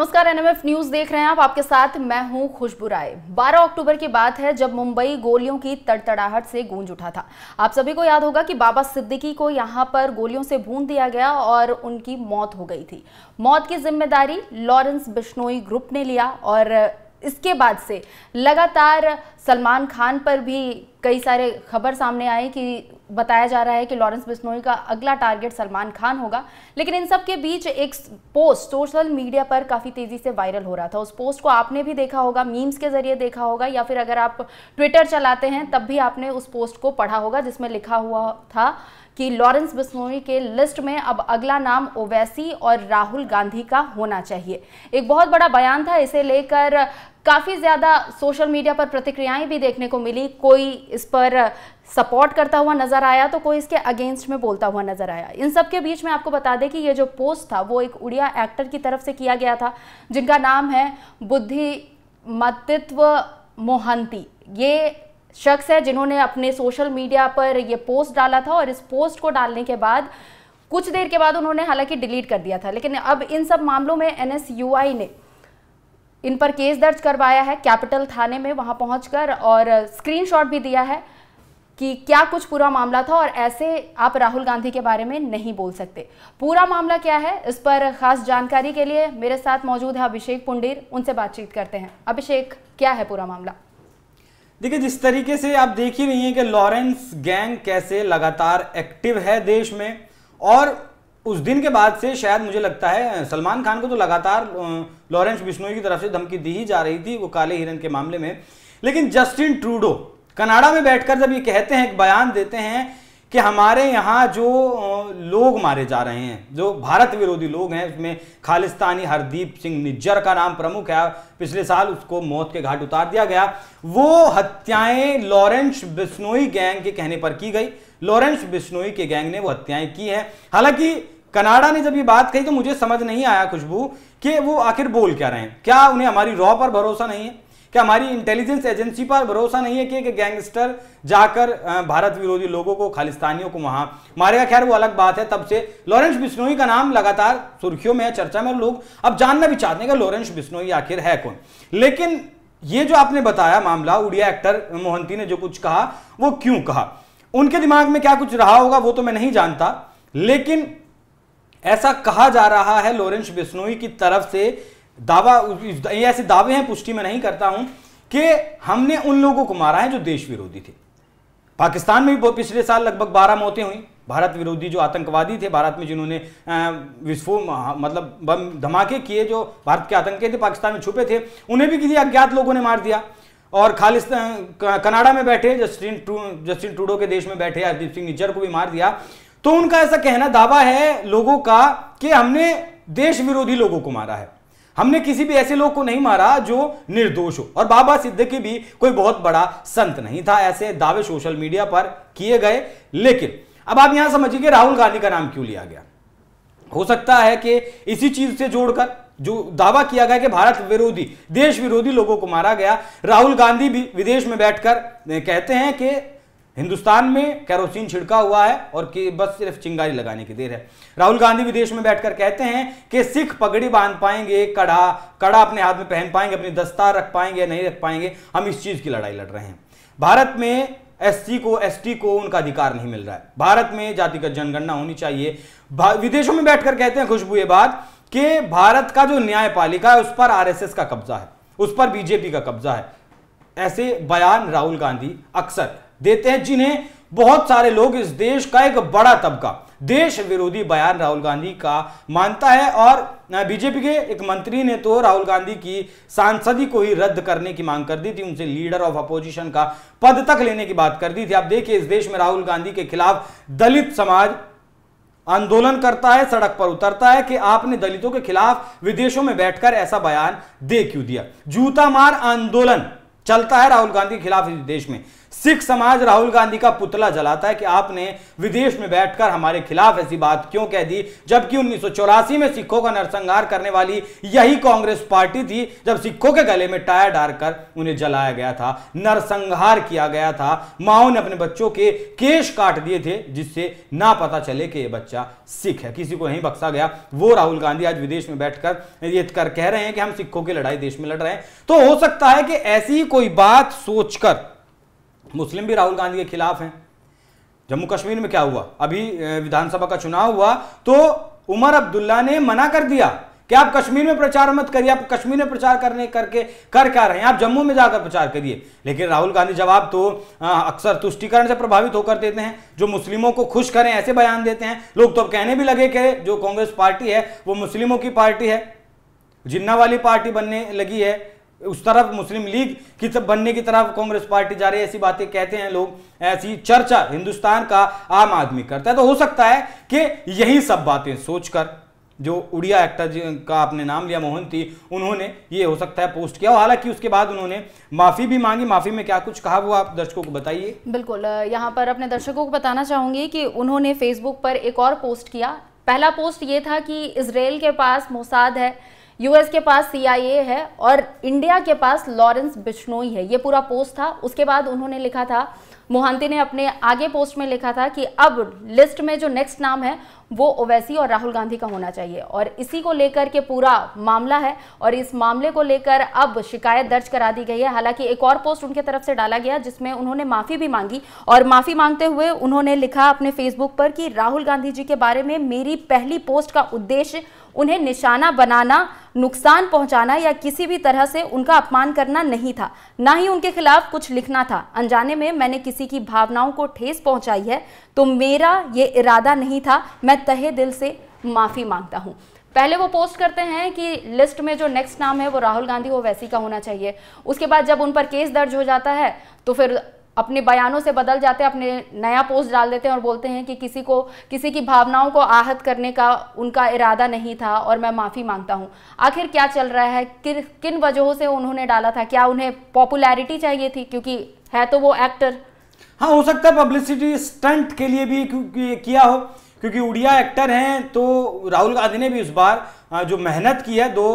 नमस्कार NMF news देख रहे हैं आप आपके साथ मैं हूं खुशबू राय 12 अक्टूबर की बात है जब मुंबई गोलियों की तड़तड़ाहट से गूंज उठा था आप सभी को याद होगा कि बाबा सिद्दीकी को यहां पर गोलियों से भून दिया गया और उनकी मौत हो गई थी मौत की जिम्मेदारी लॉरेंस बिश्नोई ग्रुप ने लिया और इसके बाद से लगातार सलमान खान पर भी कई सारे खबर सामने आई कि बताया जा रहा है कि लॉरेंस बिस्नोई का अगला टारगेट सलमान खान होगा लेकिन इन सब के बीच एक पोस्ट सोशल मीडिया पर काफ़ी तेज़ी से वायरल हो रहा था उस पोस्ट को आपने भी देखा होगा मीम्स के ज़रिए देखा होगा या फिर अगर आप ट्विटर चलाते हैं तब भी आपने उस पोस्ट को पढ़ा होगा जिसमें लिखा हुआ था कि लॉरेंस बिस्नोई के लिस्ट में अब अगला नाम ओवैसी और राहुल गांधी का होना चाहिए एक बहुत बड़ा बयान था इसे लेकर काफ़ी ज़्यादा सोशल मीडिया पर प्रतिक्रियाएं भी देखने को मिली कोई इस पर सपोर्ट करता हुआ नजर आया तो कोई इसके अगेंस्ट में बोलता हुआ नजर आया इन सब के बीच में आपको बता दें कि ये जो पोस्ट था वो एक उड़िया एक्टर की तरफ से किया गया था जिनका नाम है बुद्धि मतित्व मोहंती ये शख्स है जिन्होंने अपने सोशल मीडिया पर ये पोस्ट डाला था और इस पोस्ट को डालने के बाद कुछ देर के बाद उन्होंने हालांकि डिलीट कर दिया था लेकिन अब इन सब मामलों में एन ने इन पर केस दर्ज करवाया है कैपिटल थाने में वहाँ पहुँच और स्क्रीनशॉट भी दिया है कि क्या कुछ पूरा मामला था और ऐसे आप राहुल गांधी के बारे में नहीं बोल सकते पूरा मामला क्या है इस पर खास जानकारी के लिए मेरे साथ मौजूद है अभिषेक पुंडीर उनसे बातचीत करते हैं अभिषेक क्या है पूरा मामला देखिए जिस तरीके से आप देख ही रही हैं कि लॉरेंस गैंग कैसे लगातार एक्टिव है देश में और उस दिन के बाद से शायद मुझे लगता है सलमान खान को तो लगातार लॉरेंस बिश्नोई की तरफ से धमकी दी ही जा रही थी वो काले हिरन के मामले में लेकिन जस्टिन ट्रूडो कनाडा में बैठकर जब ये कहते हैं एक बयान देते हैं कि हमारे यहाँ जो लोग मारे जा रहे हैं जो भारत विरोधी लोग हैं उसमें खालिस्तानी हरदीप सिंह निज्जर का नाम प्रमुख है पिछले साल उसको मौत के घाट उतार दिया गया वो हत्याएं लॉरेंस बिश्नोई गैंग के कहने पर की गई लॉरेंस बिश्नोई के गैंग ने वो हत्याएं की हैं हालांकि कनाडा ने जब ये बात कही तो मुझे समझ नहीं आया खुशबू कि वो आखिर बोल क्या रहे हैं क्या उन्हें हमारी रॉ पर भरोसा नहीं है क्या हमारी इंटेलिजेंस एजेंसी पर भरोसा नहीं है कि एक गैंगस्टर जाकर भारत विरोधी लोगों को खालिस्तानियों को वहां मारेगा खैर वो अलग बात है तब से लॉरेंस बिश्नोई का नाम लगातार सुर्खियों में है चर्चा में लोग अब जानना भी चाहते हैं कि लॉरेंस बिश्नोई आखिर है कौन लेकिन ये जो आपने बताया मामला उड़िया एक्टर मोहंती ने जो कुछ कहा वो क्यों कहा उनके दिमाग में क्या कुछ रहा होगा वो तो मैं नहीं जानता लेकिन ऐसा कहा जा रहा है लॉरेंस बिश्नोई की तरफ से दावा ये ऐसे दावे हैं पुष्टि में नहीं करता हूं कि हमने उन लोगों को मारा है जो देश विरोधी थे पाकिस्तान में भी पिछले साल लगभग बारह मौतें हुई भारत विरोधी जो आतंकवादी थे भारत में जिन्होंने विस्फोट मतलब बम धमाके किए जो भारत के आतंकी थे पाकिस्तान में छुपे थे उन्हें भी किसी अज्ञात लोगों ने मार दिया और खालिस्तान कनाडा में बैठे जस्टिन टू जस्टिन ट्रूडो के देश में बैठे हरदीप सिंह निज्जर को भी मार दिया तो उनका ऐसा कहना दावा है लोगों का कि हमने देश विरोधी लोगों को मारा है हमने किसी भी ऐसे लोग को नहीं मारा जो निर्दोष हो और बाबा सिद्दीकी भी कोई बहुत बड़ा संत नहीं था ऐसे दावे सोशल मीडिया पर किए गए लेकिन अब आप यहां समझिए कि राहुल गांधी का नाम क्यों लिया गया हो सकता है कि इसी चीज से जोड़कर जो दावा किया गया कि भारत विरोधी देश विरोधी लोगों को मारा गया राहुल गांधी भी विदेश में बैठकर कहते हैं कि हिंदुस्तान में कैरोसिन छिड़का हुआ है और कि बस सिर्फ चिंगारी लगाने की देर है राहुल गांधी विदेश में बैठकर कहते हैं कि सिख पगड़ी बांध पाएंगे कड़ा कड़ा अपने हाथ में पहन पाएंगे अपनी दस्तार रख पाएंगे या नहीं रख पाएंगे हम इस चीज की लड़ाई लड़ रहे हैं भारत में एससी को एसटी को उनका अधिकार नहीं मिल रहा है भारत में जातिगत जनगणना होनी चाहिए विदेशों में बैठकर कहते हैं खुशबू ये बात कि भारत का जो न्यायपालिका है उस पर आरएसएस का कब्जा है उस पर बीजेपी का कब्जा है ऐसे बयान राहुल गांधी अक्सर देते हैं जिन्हें बहुत सारे लोग इस देश का एक बड़ा तबका देश विरोधी बयान राहुल गांधी का मानता है और बीजेपी के एक मंत्री ने तो राहुल गांधी की सांसदी को ही रद्द करने की मांग कर दी थी उनसे लीडर ऑफ अपोजिशन का पद तक लेने की बात कर दी थी आप देखिए इस देश में राहुल गांधी के खिलाफ दलित समाज आंदोलन करता है सड़क पर उतरता है कि आपने दलितों के खिलाफ विदेशों में बैठकर ऐसा बयान दे क्यों दिया जूता मार आंदोलन चलता है राहुल गांधी के खिलाफ इस देश में सिख समाज राहुल गांधी का पुतला जलाता है कि आपने विदेश में बैठकर हमारे खिलाफ ऐसी बात क्यों कह दी जबकि उन्नीस में सिखों का नरसंहार करने वाली यही कांग्रेस पार्टी थी जब सिखों के गले में टायर डालकर उन्हें जलाया गया था नरसंहार किया गया था माओ ने अपने बच्चों के केश काट दिए थे जिससे ना पता चले कि यह बच्चा सिख है किसी को नहीं बख्शा गया वो राहुल गांधी आज विदेश में बैठकर ये कर कह रहे हैं कि हम सिखों की लड़ाई देश में लड़ रहे हैं तो हो सकता है कि ऐसी कोई बात सोचकर मुस्लिम भी राहुल गांधी के खिलाफ हैं जम्मू कश्मीर में क्या हुआ अभी विधानसभा का चुनाव हुआ तो उमर अब्दुल्ला ने मना कर दिया कि आप कश्मीर में प्रचार मत करिए आप कश्मीर में प्रचार करने करके कर क्या रहे हैं आप जम्मू में जाकर प्रचार करिए लेकिन राहुल गांधी जवाब तो अक्सर तुष्टिकरण से प्रभावित होकर देते हैं जो मुस्लिमों को खुश करें ऐसे बयान देते हैं लोग तो अब कहने भी लगे कि जो कांग्रेस पार्टी है वो मुस्लिमों की पार्टी है जिन्ना वाली पार्टी बनने लगी है उस तरफ मुस्लिम लीग की बनने की तरफ कांग्रेस पार्टी जा रही है ऐसी बातें कहते हैं लोग ऐसी चर्चा हिंदुस्तान का आम आदमी करता है तो हो सकता है कि यही सब बातें सोचकर जो उड़िया एक्टर का आपने नाम लिया थी उन्होंने ये हो सकता है पोस्ट किया हालांकि उसके बाद उन्होंने माफी भी मांगी माफी में क्या कुछ कहा वो आप दर्शकों को बताइए बिल्कुल यहाँ पर अपने दर्शकों को बताना चाहूंगी कि उन्होंने फेसबुक पर एक और पोस्ट किया पहला पोस्ट ये था कि इसराइल के पास मोसाद है यूएस के पास सीआईए है और इंडिया के पास लॉरेंस बिश्नोई है ये पूरा पोस्ट था उसके बाद उन्होंने लिखा था मोहंती ने अपने आगे पोस्ट में लिखा था कि अब लिस्ट में जो नेक्स्ट नाम है वो ओवैसी और राहुल गांधी का होना चाहिए और इसी को लेकर के पूरा मामला है और इस मामले को लेकर अब शिकायत दर्ज करा दी गई है हालांकि एक और पोस्ट उनके तरफ से डाला गया जिसमें उन्होंने माफ़ी भी मांगी और माफ़ी मांगते हुए उन्होंने लिखा अपने फेसबुक पर कि राहुल गांधी जी के बारे में मेरी पहली पोस्ट का उद्देश्य उन्हें निशाना बनाना नुकसान पहुंचाना या किसी भी तरह से उनका अपमान करना नहीं था ना ही उनके खिलाफ कुछ लिखना था अनजाने में मैंने किसी की भावनाओं को ठेस पहुंचाई है तो मेरा ये इरादा नहीं था मैं तहे दिल से माफ़ी मांगता हूँ पहले वो पोस्ट करते हैं कि लिस्ट में जो नेक्स्ट नाम है वो राहुल गांधी वो वैसी का होना चाहिए उसके बाद जब उन पर केस दर्ज हो जाता है तो फिर अपने बयानों से बदल जाते हैं अपने नया पोस्ट डाल देते हैं और बोलते हैं कि किसी को किसी की भावनाओं को आहत करने का उनका इरादा नहीं था और मैं माफ़ी मांगता हूं आखिर क्या चल रहा है कि, किन वजहों से उन्होंने डाला था क्या उन्हें पॉपुलैरिटी चाहिए थी क्योंकि है तो वो एक्टर हाँ हो सकता है पब्लिसिटी स्टंट के लिए भी किया हो क्योंकि उड़िया एक्टर हैं तो राहुल गांधी ने भी इस बार जो मेहनत की है दो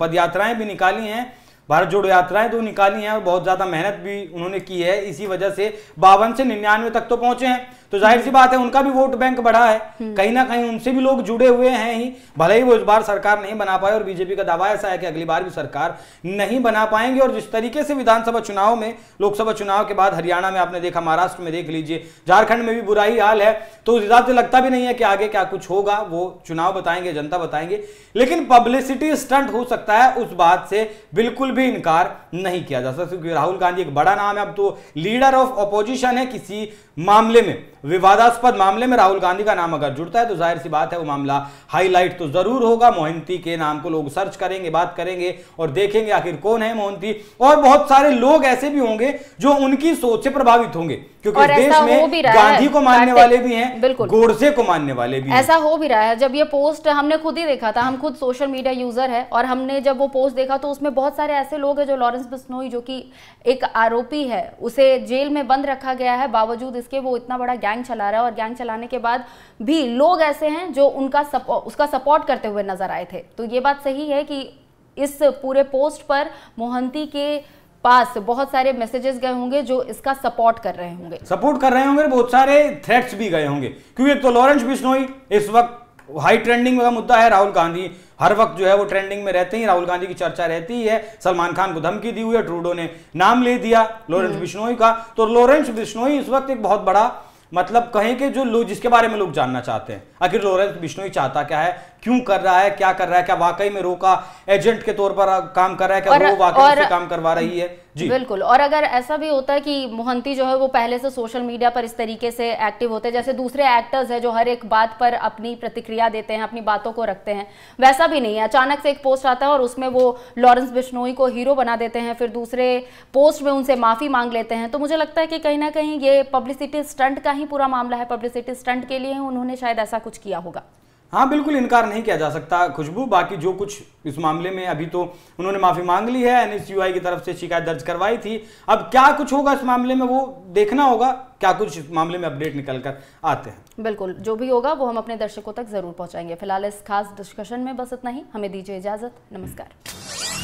पदयात्राएं भी निकाली हैं भारत जोड़ो यात्राएं तो निकाली हैं और बहुत ज़्यादा मेहनत भी उन्होंने की है इसी वजह से बावन से निन्यानवे तक तो पहुंचे हैं तो जाहिर सी बात है उनका भी वोट बैंक बढ़ा है हम्म। कहीं ना कहीं उनसे भी लोग जुड़े हुए हैं ही भले ही वो इस बार सरकार नहीं बना पाए और बीजेपी का दावा ऐसा है कि अगली बार भी सरकार नहीं बना पाएंगे और जिस तरीके से विधानसभा चुनाव में लोकसभा चुनाव के बाद हरियाणा में आपने देखा महाराष्ट्र में देख लीजिए झारखंड में भी बुरा ही हाल है तो उस हिसाब से लगता भी नहीं है कि आगे क्या कुछ होगा वो चुनाव बताएंगे जनता बताएंगे लेकिन पब्लिसिटी स्टंट हो सकता है उस बात से बिल्कुल भी इनकार नहीं किया जा सकता क्योंकि राहुल गांधी एक बड़ा नाम है अब तो लीडर ऑफ अपोजिशन है किसी मामले में विवादास्पद मामले में राहुल गांधी का नाम अगर जुड़ता है तो जाहिर सी बात है वो मामला हाईलाइट तो जरूर होगा मोहंती के नाम को लोग सर्च करेंगे बात करेंगे और देखेंगे आखिर कौन है मोहंती और बहुत सारे लोग ऐसे भी होंगे जो उनकी सोच से प्रभावित होंगे क्योंकि देश में गांधी को मानने वाले भी हैं बिल्कुल गोडसे को मानने वाले भी ऐसा हो भी रहा है जब ये पोस्ट हमने खुद ही देखा था हम खुद सोशल मीडिया यूजर है और हमने जब वो पोस्ट देखा तो उसमें बहुत सारे ऐसे लोग हैं जो लॉरेंस बिस्नोई जो की एक आरोपी है उसे जेल में बंद रखा गया है बावजूद इसके वो इतना बड़ा गैंग चला रहा है और गैंग चलाने के बाद भी लोग ऐसे हैं जो उनका सपो, उसका सपोर्ट करते हुए नजर आए थे तो ये बात सही है कि इस पूरे पोस्ट पर मोहंती के पास बहुत सारे मैसेजेस गए होंगे जो इसका सपोर्ट कर रहे होंगे सपोर्ट कर रहे होंगे बहुत सारे थ्रेट्स भी गए होंगे क्योंकि एक तो लॉरेंस बिश्नोई इस वक्त हाई ट्रेंडिंग का मुद्दा है राहुल गांधी हर वक्त जो है वो ट्रेंडिंग में रहते हैं राहुल गांधी की चर्चा रहती ही है सलमान खान को धमकी दी हुई है ट्रूडो ने नाम ले दिया लॉरेंस बिश्नोई हम्म। का तो लॉरेंस बिश्नोई इस वक्त एक बहुत बड़ा मतलब कहें कि जो लोग जिसके बारे में लोग जानना चाहते हैं आखिर लोरेंस बिश्नोई तो चाहता क्या है क्यों कर रहा है क्या कर रहा है क्या वाकई में रो का एजेंट के तौर पर काम कर रहा है क्या वो वाकई काम करवा रही है जी बिल्कुल और अगर ऐसा भी होता है कि मोहंती जो है वो पहले से सोशल मीडिया पर इस तरीके से एक्टिव होते हैं जैसे दूसरे एक्टर्स है जो हर एक बात पर अपनी प्रतिक्रिया देते हैं अपनी बातों को रखते हैं वैसा भी नहीं है अचानक से एक पोस्ट आता है और उसमें वो लॉरेंस बिश्नोई को हीरो बना देते हैं फिर दूसरे पोस्ट में उनसे माफ़ी मांग लेते हैं तो मुझे लगता है कि कहीं ना कहीं ये पब्लिसिटी स्टंट का ही पूरा मामला है पब्लिसिटी स्टंट के लिए उन्होंने शायद ऐसा कुछ किया होगा हाँ बिल्कुल इनकार नहीं किया जा सकता खुशबू बाकी जो कुछ इस मामले में अभी तो उन्होंने माफ़ी मांग ली है एनएसयूआई की तरफ से शिकायत दर्ज करवाई थी अब क्या कुछ होगा इस मामले में वो देखना होगा क्या कुछ इस मामले में अपडेट निकल कर आते हैं बिल्कुल जो भी होगा वो हम अपने दर्शकों तक जरूर पहुंचाएंगे फिलहाल इस खास डिस्कशन में बस इतना ही हमें दीजिए इजाजत नमस्कार